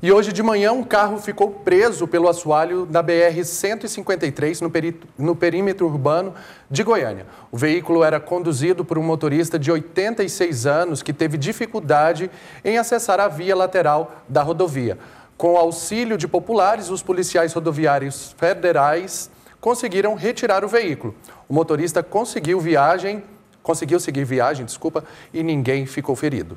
E hoje de manhã, um carro ficou preso pelo assoalho da BR-153, no, peri... no perímetro urbano de Goiânia. O veículo era conduzido por um motorista de 86 anos que teve dificuldade em acessar a via lateral da rodovia. Com auxílio de populares, os policiais rodoviários federais conseguiram retirar o veículo. O motorista conseguiu viagem, conseguiu seguir viagem, desculpa, e ninguém ficou ferido.